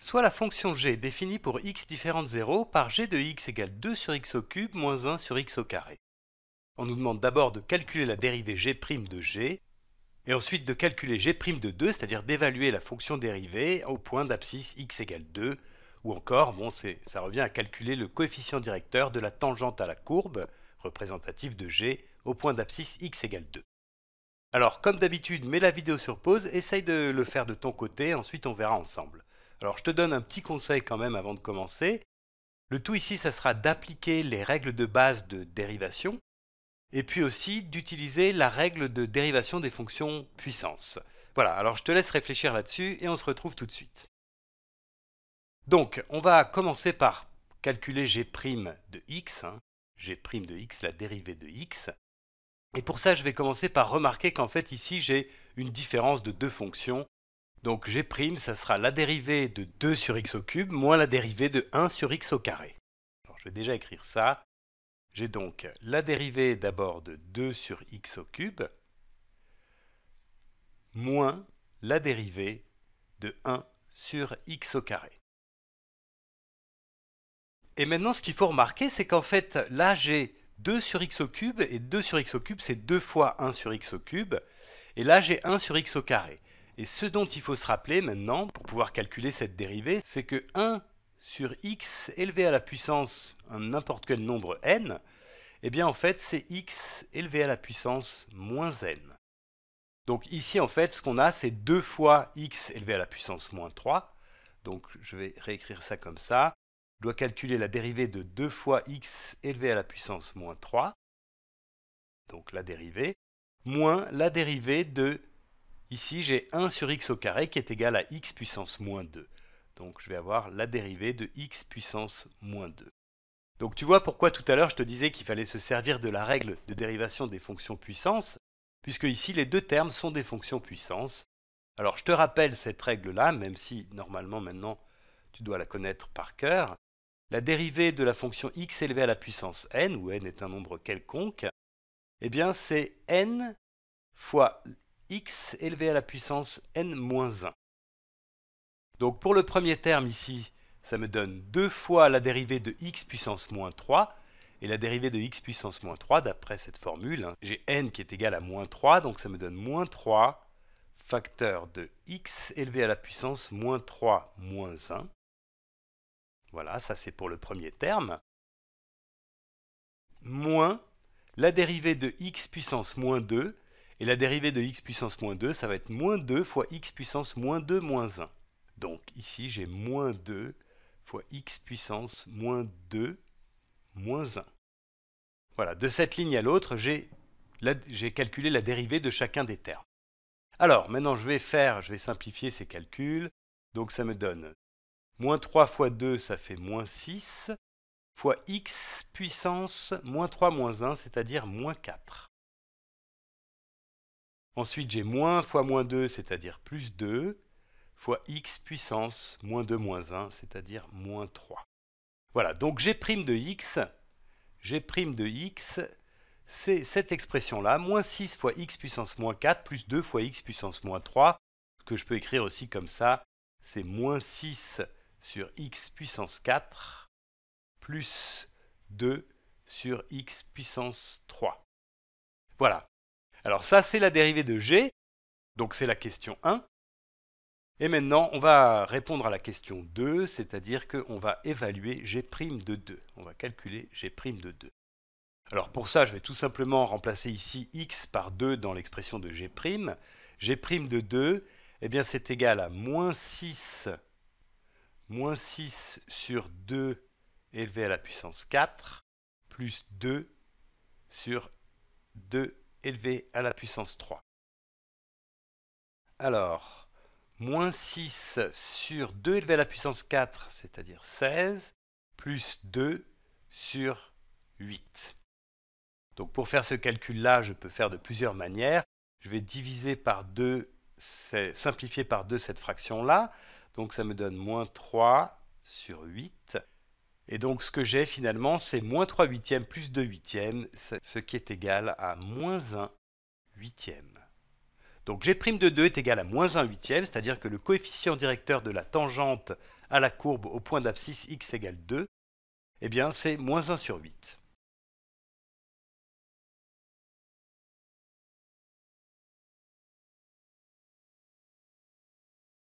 soit la fonction g définie pour x différente 0 par g de x égale 2 sur x au cube moins 1 sur x au carré. On nous demande d'abord de calculer la dérivée g' de g, et ensuite de calculer g' de 2, c'est-à-dire d'évaluer la fonction dérivée au point d'abscisse x égale 2, ou encore, bon, ça revient à calculer le coefficient directeur de la tangente à la courbe, représentative de g, au point d'abscisse x égale 2. Alors, comme d'habitude, mets la vidéo sur pause, essaye de le faire de ton côté, ensuite on verra ensemble. Alors je te donne un petit conseil quand même avant de commencer. Le tout ici, ça sera d'appliquer les règles de base de dérivation et puis aussi d'utiliser la règle de dérivation des fonctions puissance. Voilà, alors je te laisse réfléchir là-dessus et on se retrouve tout de suite. Donc, on va commencer par calculer g' de x, hein. g' de x, la dérivée de x. Et pour ça, je vais commencer par remarquer qu'en fait, ici, j'ai une différence de deux fonctions, donc g', ça sera la dérivée de 2 sur x au cube moins la dérivée de 1 sur x au carré. je vais déjà écrire ça. J'ai donc la dérivée d'abord de 2 sur x au cube moins la dérivée de 1 sur x au carré. Et maintenant, ce qu'il faut remarquer, c'est qu'en fait, là, j'ai 2 sur x au cube, et 2 sur x au cube, c'est 2 fois 1 sur x au cube, et là, j'ai 1 sur x au carré. Et ce dont il faut se rappeler maintenant pour pouvoir calculer cette dérivée, c'est que 1 sur x élevé à la puissance un n'importe quel nombre n, eh bien en fait c'est x élevé à la puissance moins n. Donc ici en fait ce qu'on a c'est 2 fois x élevé à la puissance moins 3, donc je vais réécrire ça comme ça, je dois calculer la dérivée de 2 fois x élevé à la puissance moins 3, donc la dérivée, moins la dérivée de Ici, j'ai 1 sur x au carré qui est égal à x puissance moins 2. Donc je vais avoir la dérivée de x puissance moins 2. Donc tu vois pourquoi tout à l'heure je te disais qu'il fallait se servir de la règle de dérivation des fonctions puissance, puisque ici les deux termes sont des fonctions puissance. Alors je te rappelle cette règle-là, même si normalement maintenant tu dois la connaître par cœur. La dérivée de la fonction x élevée à la puissance n, où n est un nombre quelconque, eh bien c'est n fois x élevé à la puissance n-1. moins Donc pour le premier terme ici, ça me donne 2 fois la dérivée de x puissance moins 3, et la dérivée de x puissance moins 3, d'après cette formule, hein, j'ai n qui est égal à moins 3, donc ça me donne moins 3 facteur de x élevé à la puissance moins 3 moins 1. Voilà, ça c'est pour le premier terme. Moins la dérivée de x puissance moins 2 et la dérivée de x puissance moins 2, ça va être moins 2 fois x puissance moins 2 moins 1. Donc ici, j'ai moins 2 fois x puissance moins 2 moins 1. Voilà, de cette ligne à l'autre, j'ai calculé la dérivée de chacun des termes. Alors, maintenant, je vais faire, je vais simplifier ces calculs. Donc ça me donne moins 3 fois 2, ça fait moins 6, fois x puissance moins 3 moins 1, c'est-à-dire moins 4. Ensuite, j'ai moins fois moins 2, c'est-à-dire plus 2, fois x puissance moins 2 moins 1, c'est-à-dire moins 3. Voilà, donc g' de x, de x, c'est cette expression-là, moins 6 fois x puissance moins 4, plus 2 fois x puissance moins 3, que je peux écrire aussi comme ça, c'est moins 6 sur x puissance 4, plus 2 sur x puissance 3. Voilà, alors ça, c'est la dérivée de g, donc c'est la question 1. Et maintenant, on va répondre à la question 2, c'est-à-dire qu'on va évaluer g' de 2. On va calculer g' de 2. Alors pour ça, je vais tout simplement remplacer ici x par 2 dans l'expression de g'. g' de 2, eh bien c'est égal à 6, moins 6 sur 2 élevé à la puissance 4, plus 2 sur 2 élevé à la puissance 3. Alors, moins 6 sur 2 élevé à la puissance 4, c'est-à-dire 16, plus 2 sur 8. Donc pour faire ce calcul-là, je peux faire de plusieurs manières. Je vais diviser par 2, simplifier par 2 cette fraction-là. Donc ça me donne moins 3 sur 8 et donc ce que j'ai finalement, c'est moins 3 huitièmes plus 2 huitièmes, ce qui est égal à moins 1 huitième. Donc g' de 2 est égal à moins 1 huitième, c'est-à-dire que le coefficient directeur de la tangente à la courbe au point d'abscisse x égale 2, eh bien c'est moins 1 sur 8.